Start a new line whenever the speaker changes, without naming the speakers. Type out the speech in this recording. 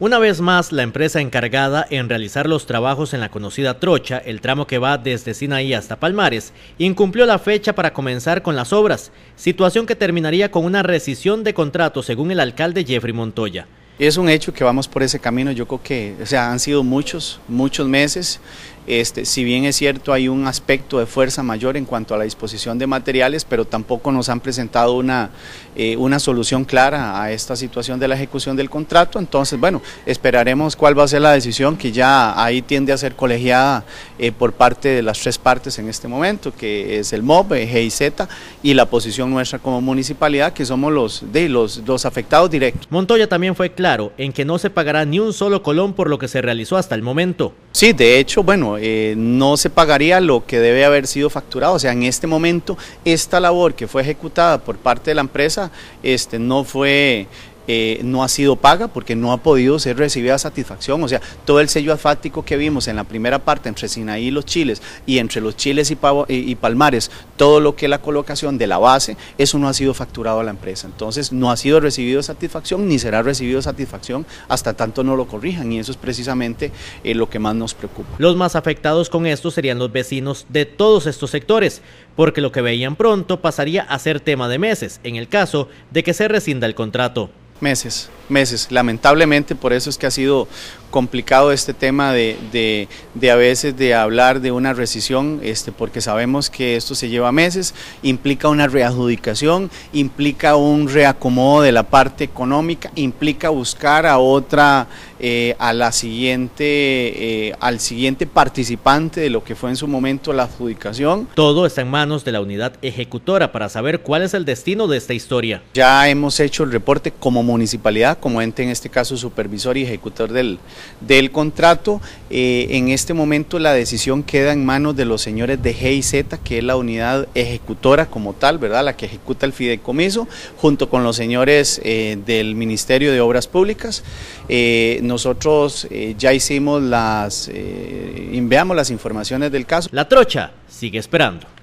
Una vez más, la empresa encargada en realizar los trabajos en la conocida trocha, el tramo que va desde Sinaí hasta Palmares, incumplió la fecha para comenzar con las obras, situación que terminaría con una rescisión de contrato según el alcalde Jeffrey Montoya.
Es un hecho que vamos por ese camino, yo creo que o sea, han sido muchos, muchos meses este, si bien es cierto, hay un aspecto de fuerza mayor en cuanto a la disposición de materiales, pero tampoco nos han presentado una, eh, una solución clara a esta situación de la ejecución del contrato. Entonces, bueno, esperaremos cuál va a ser la decisión, que ya ahí tiende a ser colegiada eh, por parte de las tres partes en este momento, que es el MOB, eh, GIZ y la posición nuestra como municipalidad, que somos los, de, los, dos afectados directos. Montoya también fue claro en que no se
pagará ni un solo colón por lo que se realizó hasta el momento.
Sí, de hecho, bueno, eh, no se pagaría lo que debe haber sido facturado. O sea, en este momento, esta labor que fue ejecutada por parte de la empresa este, no fue eh, no ha sido paga porque no ha podido ser recibida satisfacción. O sea, todo el sello afático que vimos en la primera parte entre Sinaí y los Chiles y entre los Chiles y, y, Palmares, todo lo que es la colocación de la base, eso no ha sido facturado a la empresa. Entonces, no ha sido recibido satisfacción ni será recibido satisfacción hasta tanto no lo corrijan y eso es precisamente eh, lo que más nos preocupa. Los más afectados con esto serían
los vecinos de todos estos sectores, porque lo que veían pronto pasaría a ser tema de meses, en el caso de que se rescinda el contrato.
Meses, meses. Lamentablemente por eso es que ha sido complicado este tema de, de, de, a veces de hablar de una rescisión, este, porque sabemos que esto se lleva meses, implica una readjudicación, implica un reacomodo de la parte económica, implica buscar a otra eh, a la siguiente, eh, al siguiente participante de lo que fue en su momento la adjudicación. Todo está en manos de la unidad
ejecutora para
saber cuál es el destino
de esta historia.
Ya hemos hecho el reporte como municipalidad, como ente en este caso supervisor y ejecutor del, del contrato. Eh, en este momento la decisión queda en manos de los señores de G y que es la unidad ejecutora como tal, ¿verdad? La que ejecuta el fideicomiso, junto con los señores del Ministerio de Obras Públicas. Eh, nosotros eh, ya hicimos las, eh, enviamos las informaciones del caso. La trocha
sigue esperando.